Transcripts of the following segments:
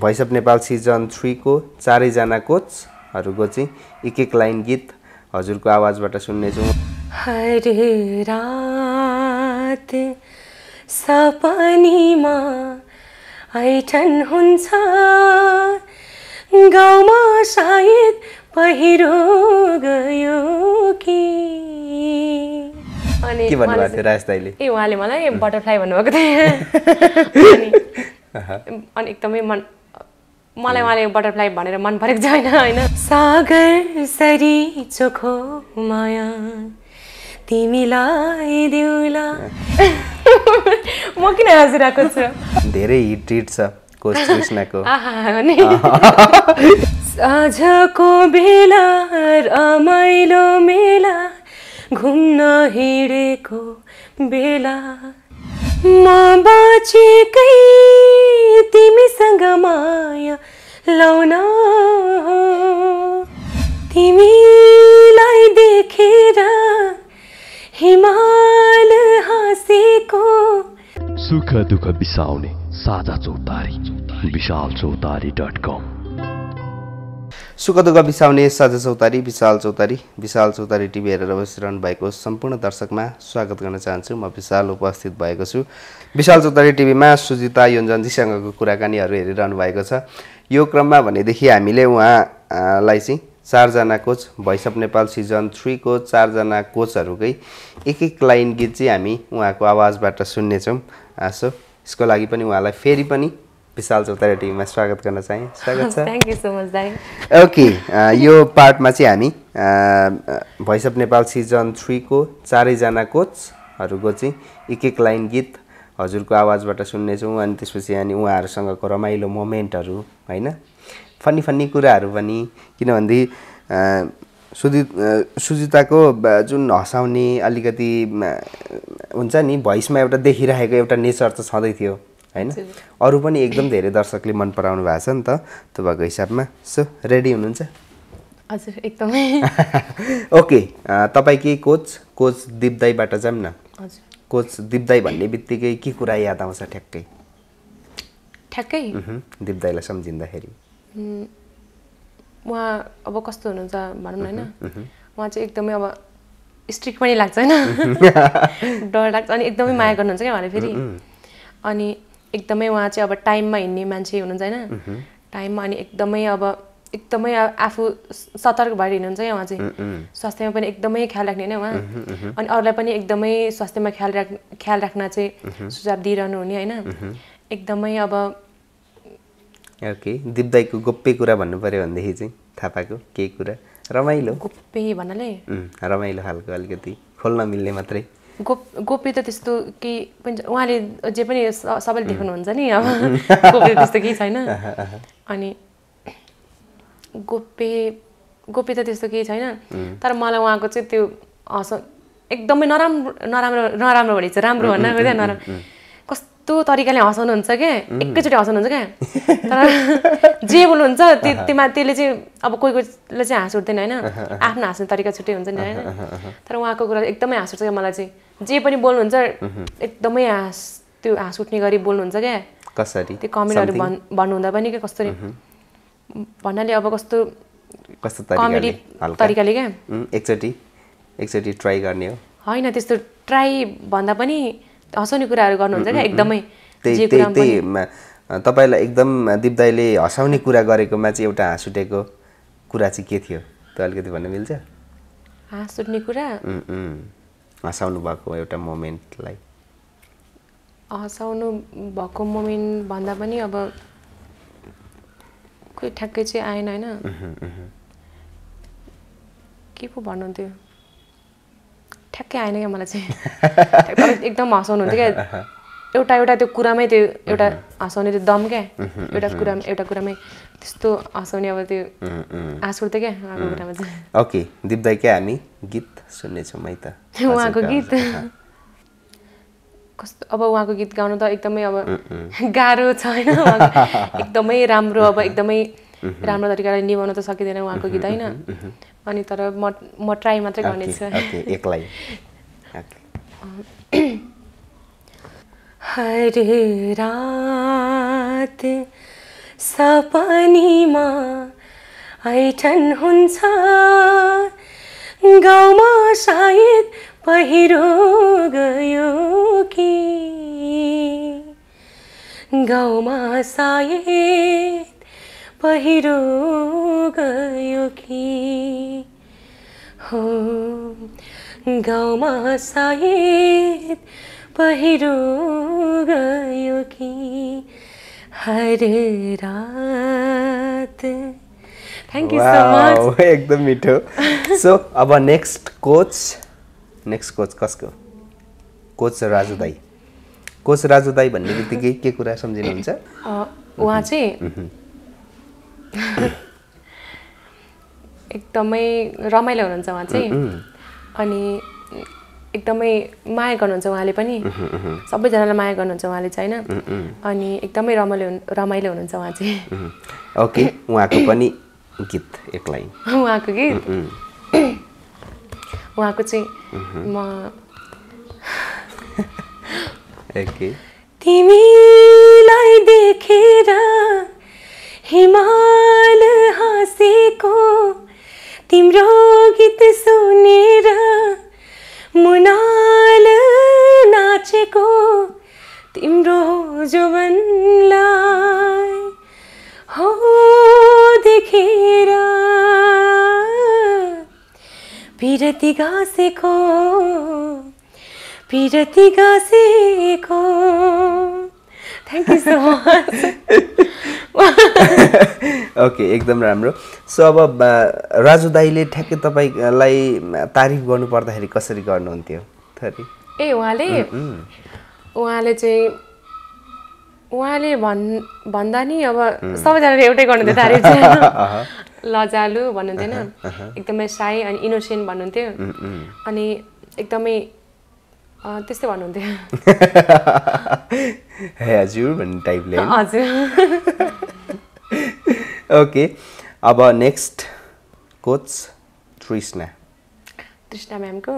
voice of Nepal season थ्रीको चारैजना कोचहरूको चाहिँ एक एक लाइन गीत हजुरको आवाजबाट सुन्नेछौँ हरे रात सपनीमा ऐठन हुन्छ गाउँमा सायद पहिरो गयो कि अनि के भन्नुभएको राज दाईले ए उहाँले मलाई बटरफ्लाई भन्नुभएको थियो अनि एकदमै मन मलाई उहाँले बटरफ्लाई भनेर मन परेको छ होइन होइन सागर सरी चोखो माया तिमीलाई दिउला म किन हाँसिरहेको छु धेरै हिट हिट छ कृष्णको बेला रमाइलो मेला घुम्न हिँडेको बेला म बाँचेकै तिमीसँग माया लाउन तिमीलाई देखेर हिमाल हाँसेको सुख दुःख बिसाउने साझा चौतारी विशाल चौतारी डट कम सुख दुःख बिसाउने साझा चौतारी विशाल चौतारी विशाल चौतारी टिभी हेरेर बसिरहनु भएको सम्पूर्ण दर्शकमा स्वागत गर्न चाहन्छु म विशाल उपस्थित भएको छु विशाल चौतारी टिभीमा सुजिता योन्जनजीसँगको कुराकानीहरू हेरिरहनु भएको छ यो क्रममा भनेदेखि हामीले उहाँलाई चाहिँ चारजना coach voice of Nepal season थ्रीको चारजना कोचहरूकै एक एक लाइन गीत चाहिँ हामी उहाँको आवाजबाट सुन्नेछौँ सो यसको लागि पनि उहाँलाई फेरि पनि विशाल चौतारी टिममा स्वागत गर्न चाहेँ स्वागत छ थ्याङ्क यू सो मच दाइ ओके यो पार्टमा चाहिँ हामी भोइस अफ नेपाल सिजन थ्रीको चारैजना कोचहरूको चाहिँ एक एक लाइन गीत हजुरको आवाजबाट सुन्नेछौँ अनि त्यसपछि अनि उहाँहरूसँगको रमाइलो मोमेन्टहरू होइन फनी फनी कुराहरू पनि किनभनेदेखि सुजित सुजिताको जुन हँसाउने अलिकति हुन्छ नि भोइसमा एउटा देखिरहेको एउटा नेचर त छँदै थियो होइन अरू पनि एकदम धेरै दर्शकले मन पराउनु भएको छ नि त तपाईँको हिसाबमा सो रेडी हुनुहुन्छ हजुर एकदमै ओके तपाईँ के कोच कोच दिपदाईबाट जाऊँ न कोच दिपदाई भन्ने बित्तिकै के कुरा याद आउँछ ठ्याक्कै ठ्याक्कै दिपदाईलाई सम्झिँदाखेरि उहाँ अब कस्तो हुनुहुन्छ भनौँ न होइन उहाँ चाहिँ एकदमै अब स्ट्रिक्ट पनि लाग्छ होइन डर लाग्छ अनि एकदमै माया गर्नुहुन्छ क्या उहाँले फेरि अनि एकदमै उहाँ चाहिँ अब टाइममा हिँड्ने मान्छे हुनुहुन्छ होइन टाइममा अनि एकदमै अब एकदमै आफू सतर्क भएर हिँड्नुहुन्छ है उहाँ चाहिँ स्वास्थ्यमा पनि एकदमै ख्याल राख्ने होइन उहाँ अनि अरूलाई पनि एकदमै स्वास्थ्यमा ख्याल राख ख्याल राख्न चाहिँ सुझाव दिइरहनु हुने होइन एकदमै अब ओके दिपदाईको गोप्य कुरा भन्नु पऱ्यो भनेदेखि चाहिँ थापाको केही कुरा रमाइलो गोप्य भन्नाले रमाइलो खालको अलिकति खोल्न मिल्ने मात्रै गोप गोप्य त त्यस्तो केही पनि उहाँले जे पनि सबैले देखाउनुहुन्छ नि अब गोपी त्यस्तो केही छैन अनि गोप्य गोप्य त त्यस्तो केही छैन तर मलाई उहाँको चाहिँ त्यो हस एकदमै नराम्रो नराम्रो नराम्रो भने चाहिँ राम्रो भन्न खोज्दा नराम्रो कस्तो तरिकाले हँसाउनुहुन्छ क्या एकैचोटि हँसाउनुहुन्छ क्या तर जे बोल्नुहुन्छ त्यो त्योमा त्यसले चाहिँ अब कोही कोहीलाई चाहिँ हाँस उठ्दैन होइन आफ्नो हाँस्ने तरिका छुट्टै हुन्छ नि होइन तर उहाँको कुरा एकदमै हाँस उठ्छ क्या मलाई चाहिँ जे पनि बोल्नुहुन्छ एकदमै हाँस त्यो हाँस उठ्ने गरी बोल्नुहुन्छ क्या कसरी त्यो कमेडीहरू भन् भन्नुहुँदा पनि के कस्तो भन्नाले अब कस्तो कस्तो कमेडी तरिकाले क्या एकचोटि एकचोटि ट्राई गर्ने हो होइन त्यस्तो ट्राई भन्दा पनि हँसाउने कुराहरू गर्नुहुन्छ क्या एकदमै तपाईँलाई एकदम दिपदाईले हँसाउने कुरा गरेकोमा चाहिँ एउटा हाँस उठेको कुरा चाहिँ के थियो त्यो अलिकति भन्न मिल्छ हाँस उठ्ने कुरा हँसाउनु भएको एउटा मोमेन्टलाई हँसाउनु भएको मोमेन्ट भन्दा पनि अब खोइ ठ्याक्कै चाहिँ आएन होइन के पो भन्नुहुन्थ्यो ठ्याक्कै आएन क्या मलाई चाहिँ एकदम हँसाउनुहुन्थ्यो क्या एउटा एउटा त्यो कुरामै त्यो एउटा हँसाउने त्यो दम क्या एउटा कुरा एउटा कुरामै त्यस्तो हँसाउने अब त्यो आँसु क्या ओके दिपदाई क्या हामी गीत सुन्नेछौँ है त उहाँको गीत कस्तो अब उहाँको गीत गाउनु त एकदमै अब गाह्रो छ होइन एकदमै राम्रो अब एकदमै राम्रो तरिकाले निभाउन त सकिँदैन उहाँको गीत होइन अनि तर म म ट्राई मात्रै गर्नेछु हर रात सपनीमा आइठन हुन्छ गाउँमा सायद पहिरो गयो कि गाउँमा सायद पहिरो गयो कि हो गाउँमा सायद पहिरो गयो कि हर रात थ्याङ्क यू सो मच एकदम मिठो सो अब नेक्स्ट कोच नेक्स्ट कोच कसको कोच राजु दाई कोच राजु दाई भन्ने बित्तिकै के कुरा सम्झिनुहुन्छ उहाँ चाहिँ एकदमै रमाइलो हुनुहुन्छ उहाँ चाहिँ अनि एकदमै माया गर्नुहुन्छ उहाँले पनि सबैजनालाई माया गर्नुहुन्छ उहाँले चाहिँ होइन अनि एकदमै रमाइलो रमाइलो हुनुहुन्छ उहाँ चाहिँ ओके उहाँको पनि गीत एक्लै लाइन उहाँको गीत उहाँको चाहिँ म तिमीलाई देखेर हिमाल हाँसेको तिम्रो गीत सुनेर मुनाल नाचेको तिम्रो जोवनलाई हो देखेर बिरती गासेको बिरती गासेको thank you so much okay एकदम राम्रो सो अब राजु दाईले ठ्याक्कै तपाईँलाई तारिफ गर्नु पर्दाखेरि कसरी गर्नुहुन्थ्यो थरी ए उहाँले उहाँले चाहिँ उहाँले भन् भन्दा नि अब सबैजनाले एउटै गर्नुहुन्थ्यो तारिफ लजालु भन्नुहुन्थेन एकदमै साई अनि इनोसेन्ट भन्नुहुन्थ्यो अनि एकदमै त्यस्तै भन्नुहुन्थ्यो हजुर भन्ने टाइपले हजुर ओके अब नेक्स्ट कोच तृष्णा तृष्णा म्यामको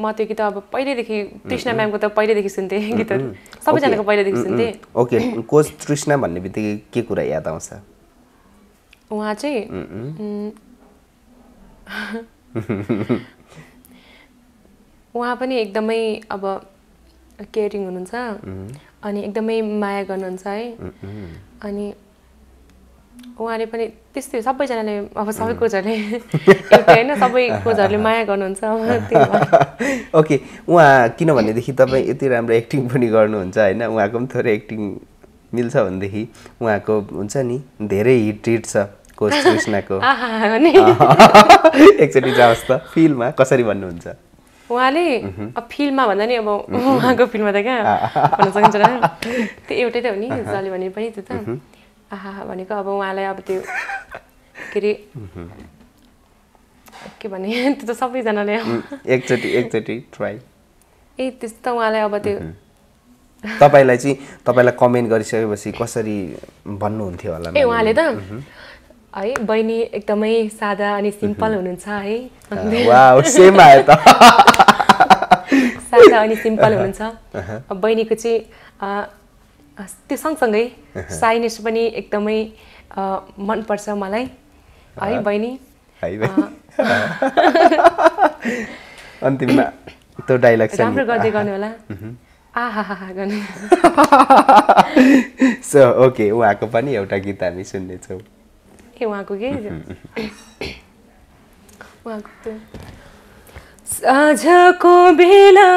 म त्यो गीत अब पहिल्यैदेखि कृष्णा म्यामको त पहिल्यैदेखि सुन्थेँ गीतहरू सबैजनाको पहिल्यैदेखि सुन्थेँ ओके कोच कृष्णा भन्ने बित्तिकै के कुरा याद आउँछ उहाँ चाहिँ उहाँ पनि एकदमै अब केयरिङ हुनुहुन्छ अनि एकदमै माया गर्नुहुन्छ है अनि उहाँले पनि त्यस्तै सबैजनाले अब सबै कोचहरूले होइन सबै कोचहरूले माया गर्नुहुन्छ ओके उहाँ किनभनेदेखि तपाईँ यति राम्रो एक्टिङ पनि गर्नुहुन्छ होइन उहाँको पनि थोरै एक्टिङ मिल्छ भनेदेखि उहाँको हुन्छ नि धेरै हिट हिट छ कोच कृष्णको एकचोटि जाओस् त फिल्डमा कसरी भन्नुहुन्छ उहाँले अब फिल्डमा भन्दा नि अब उहाँको फिल्डमा त क्या भन्न सकिन्छ त्यो एउटै त हो नि जसले भने पनि त्यो त आहा भनेको अब उहाँलाई अब त्यो के अरे के भने त्यो त सबैजनाले एकचोटि एकचोटि ट्राई ए त्यस्तो त उहाँलाई अब त्यो तपाईँलाई चाहिँ तपाईँलाई कमेन्ट गरिसकेपछि कसरी भन्नुहुन्थ्यो होला ए उहाँले त है बहिनी एकदमै सादा अनि सिम्पल हुनुहुन्छ है सेम आयो त सादा अनि सिम्पल हुनुहुन्छ बहिनीको चाहिँ त्यो सँगसँगै साइनेस पनि एकदमै मनपर्छ मलाई है बहिनी अन्तिममा त्यो डाइलग राम्रो गर्दै गर्नु होला सो ओके उहाँको पनि एउटा गीत हामी सुन्नेछौँ ए उहाँको के उहाँको साँझको बेला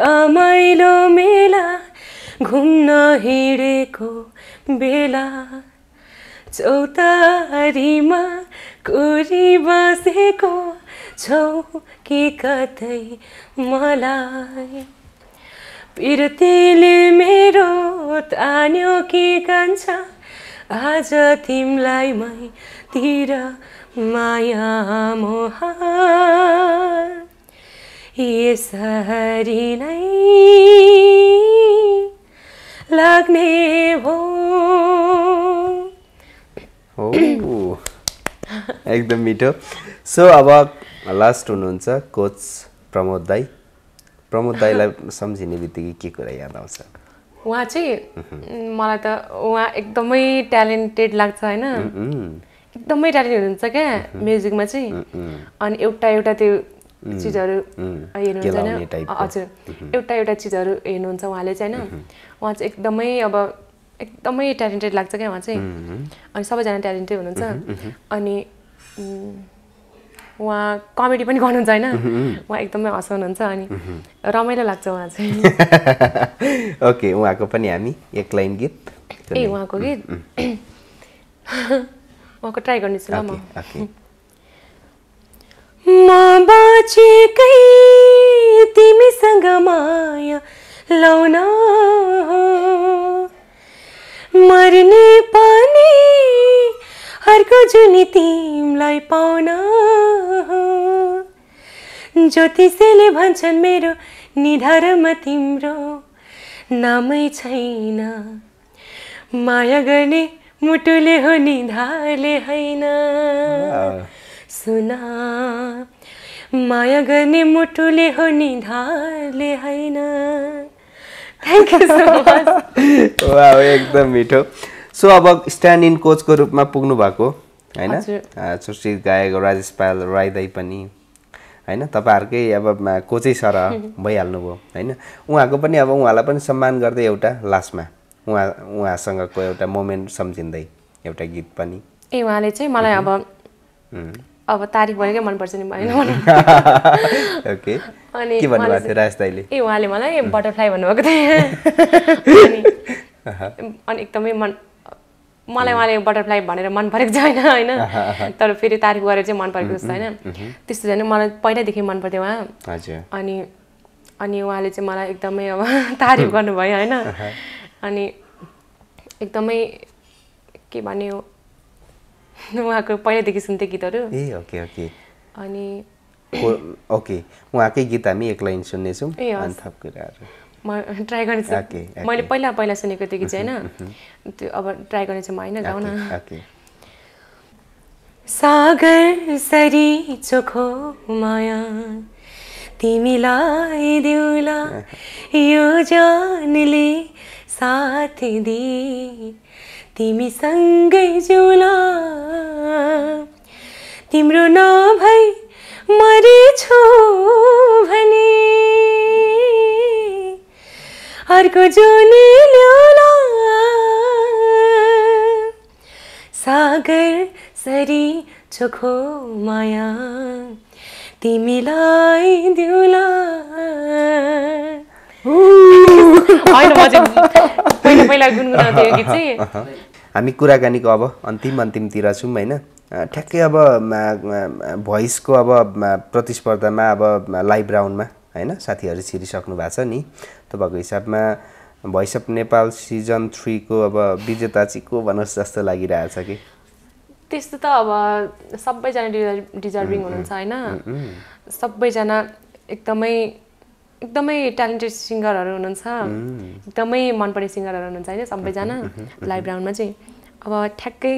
रमाइलो मेला घुम्न हिँडेको बेला चौतारीमा कोरी बसेको छौ कि कतै मलाई पिरतीले मेरो तान्यो कि कान्छ आज तिमीलाई मैतिर माया मोह यसरी नै लाग्ने हो एकदम मिठो सो अब लास्ट हुनुहुन्छ कोच प्रमोद दाई प्रमोद दाईलाई सम्झिने बित्तिकै के कुरा याद आउँछ उहाँ चाहिँ मलाई त उहाँ एकदमै ट्यालेन्टेड लाग्छ होइन एकदमै ट्यालेन्टेड हुनुहुन्छ क्या म्युजिकमा चाहिँ अनि एउटा एउटा त्यो चिजहरू हेर्नुहुन्छ होइन हजुर एउटा एउटा चिजहरू हेर्नुहुन्छ उहाँले चाहिँ होइन उहाँ चाहिँ एकदमै अब एकदमै ट्यालेन्टेड लाग्छ क्या उहाँ चाहिँ अनि सबैजना ट्यालेन्टेड हुनुहुन्छ अनि उहाँ कमेडी पनि गर्नुहुन्छ होइन उहाँ एकदमै हँसाउनुहुन्छ अनि रमाइलो लाग्छ उहाँ चाहिँ ओके उहाँको पनि हामी एक लाइन गीत ए उहाँको गीत उहाँको ट्राई गर्नेछु ल म म बाँचेकै तिमीसँग माया लाउन मर्ने पनि अर्को जुनी तिमीलाई पाउन ज्योतिषले भन्छन् मेरो निधारमा तिम्रो नामै छैन माया गर्ने मुटुले हो निधारले होइन सुना माया गर्ने मुटुले हो नि ढालले होइन वा एकदम मिठो सो अब स्ट्यान्ड इन कोचको रूपमा पुग्नु भएको होइन सुश्रित गायक राजेश पाल दाई पनि होइन तपाईँहरूकै अब कोचै सर भइहाल्नुभयो होइन उहाँको पनि अब उहाँलाई पनि सम्मान गर्दै एउटा लास्टमा उहाँ उहाँसँगको एउटा मोमेन्ट सम्झिँदै एउटा गीत पनि ए उहाँले चाहिँ मलाई अब अब तारिफ भनेकै मनपर्छ नि भएन अनि ए उहाँले मलाई बटरफ्लाई भन्नुभएको थिएँ अनि एकदमै मन मलाई उहाँले बटरफ्लाई भनेर मन परेको छैन होइन तर फेरि तारिफ गरेर चाहिँ मन परेको जस्तो होइन त्यस्तो छैन मलाई पहिल्यैदेखि मन पर्थ्यो उहाँ अनि अनि उहाँले चाहिँ मलाई एकदमै अब तारिफ गर्नुभयो होइन अनि एकदमै के भन्यो उहाँको पहिल्यैदेखि सुन्थेँ गीतहरू ए ओके ओके अनि ओके उहाँकै गीत हामी एक लाइन सुन्नेछौँ म ट्राई गर्नेछु मैले पहिला पहिला सुनेको थिएँ कि चाहिँ होइन त्यो अब ट्राई गर्नेछु म होइन गाउन सागर सरी चोखो माया तिमीलाई दिउला यो जानले साथ दिए तिमीसँगै जुला, तिम्रो नभई मरेछु भने अर्को जुनी ल्याउला सागर सरी चोखो माया तिमीलाई दिउला हामी कुराकानीको अब अन्तिम अन्तिमतिर छौँ होइन ठ्याक्कै अब भोइसको अब प्रतिस्पर्धामा अब लाइभ राउन्डमा होइन साथीहरू छिरिसक्नु भएको छ नि तपाईँको हिसाबमा भोइस अफ नेपाल सिजन थ्रीको अब विजेता चाहिँ को भनोस् जस्तो लागिरहेछ कि त्यस्तो त अब सबैजना डिजर्भिङ हुनुहुन्छ होइन सबैजना एकदमै एकदमै ट्यालेन्टेड सिङ्गरहरू हुनुहुन्छ एकदमै मनपर्ने सिङ्गरहरू हुनुहुन्छ होइन सबैजना लाइभ राउन्डमा चाहिँ अब ठ्याक्कै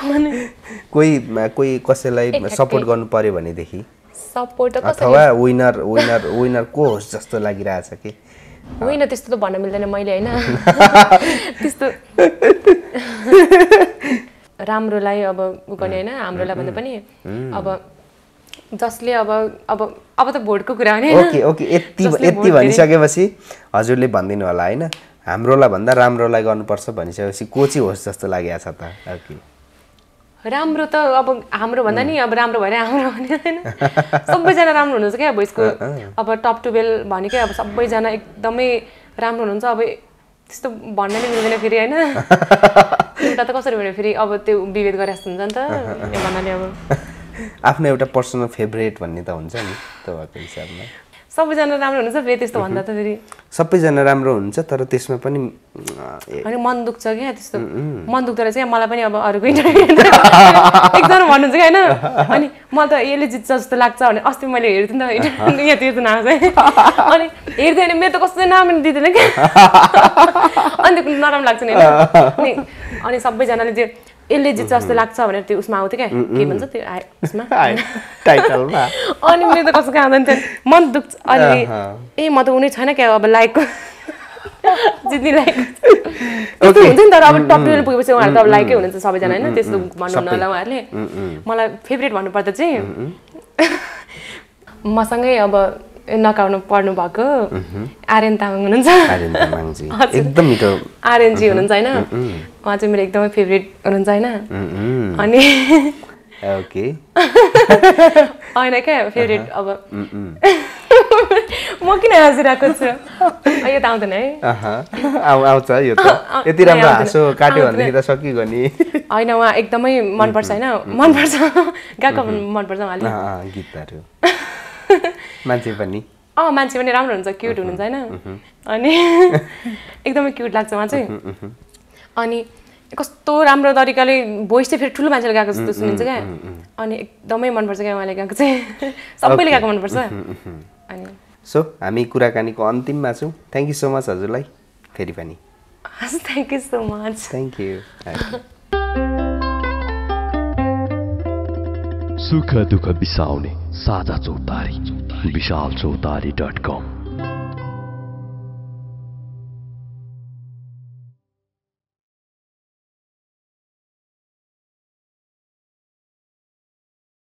कोही कोही कसैलाई सपोर्ट गर्नु पर्यो भनेदेखि सपोर्ट अथवा विनर विनर विनर को होस् जस्तो लागिरहेछ कि होइन त्यस्तो त भन्न मिल्दैन मैले होइन त्यस्तो राम्रोलाई अब ऊ गर्ने होइन हाम्रोलाई भन्दा पनि अब जसले अब अब अब त भोटको कुरा हो नि ओके ओके यति यति भनिसकेपछि हजुरले भनिदिनु होला होइन हाम्रोलाई भन्दा राम्रोलाई गर्नुपर्छ भनिसकेपछि को चाहिँ होस् जस्तो लागेको छ त ओके राम्रो त अब हाम्रो भन्दा नि अब राम्रो भएर हाम्रो भने होइन सबैजना राम्रो हुनुहुन्छ क्या अब यसको अब टप टुवेल्भ भनेकै अब सबैजना एकदमै राम्रो हुनुहुन्छ अब त्यस्तो भन्न नै मिल्दैन फेरि होइन एउटा त कसरी भने फेरि अब त्यो विभेद गरे जस्तो हुन्छ नि त भन्नाले अब आफ्नो एउटा पर्सनल फेभरेट भन्ने त हुन्छ नि तपाईँको हिसाबमा सबैजना राम्रो हुन्छ फेरि त्यस्तो भन्दा त फेरि सबैजना राम्रो हुन्छ तर त्यसमा पनि अनि मन दुख्छ क्या त्यस्तो मन दुख्दो रहेछ मलाई पनि अब अरूको एकजना भन्नुहुन्छ कि होइन अनि म त यसले जित्छ जस्तो लाग्छ भने अस्ति मैले हेर्थेँ नि त यहाँ त्यो नाम चाहिँ अनि हेर्थेँ भने मेरो त कस्तो नाम दिँदैन क्या अनि नराम्रो लाग्छ नि अनि सबैजनाले चाहिँ यसले जित्छ जस्तो लाग्छ भनेर त्यो उसमा आउँथ्यो क्या के भन्छ त्यो उसमा अनि मेरो त कहाँ आउँदैन थियो मन दुख्छ अनि ए म त उनी छैन क्या अब लाइकको जित्ने लाइक हुन्छ नि तर अब टप लेभल पुगेपछि उहाँहरू त अब लाइकै हुनुहुन्छ सबैजना होइन त्यस्तो भन्नु होला उहाँहरूले मलाई फेभरेट भन्नुपर्दा चाहिँ मसँगै अब नकाउनु पढ्नु भएको आर्यन तामाङ हुनुहुन्छ एकदम मिठो आर्यनजी हुनुहुन्छ होइन उहाँ चाहिँ मेरो एकदमै फेभरेट हुनुहुन्छ होइन अनि ओके होइन क्या फेभरेट अब म किन हाँसिरहेको छु यो त आउँदैन है आउँछ यो त यति राम्रो हाँसो काट्यो भनेदेखि त सकियो नि होइन उहाँ एकदमै मनपर्छ होइन मनपर्छ गएको मनपर्छ उहाँले गीत मान्छे पनि अँ मान्छे पनि राम्रो हुन्छ क्युट हुनुहुन्छ होइन अनि एकदमै क्युट लाग्छ उहाँ चाहिँ अनि कस्तो राम्रो तरिकाले भोइस चाहिँ फेरि ठुलो मान्छेले गएको जस्तो सुनिन्छ क्या अनि एकदमै मनपर्छ क्या उहाँले गएको चाहिँ सबैले गएको मनपर्छ अनि सो हामी कुराकानीको अन्तिममा छौँ थ्याङ्क यू सो मच हजुरलाई फेरि पनि thank you so much thank you सुख दुःख बिसाउने साझा चौतारी विशाल सोतारी डॉट कॉम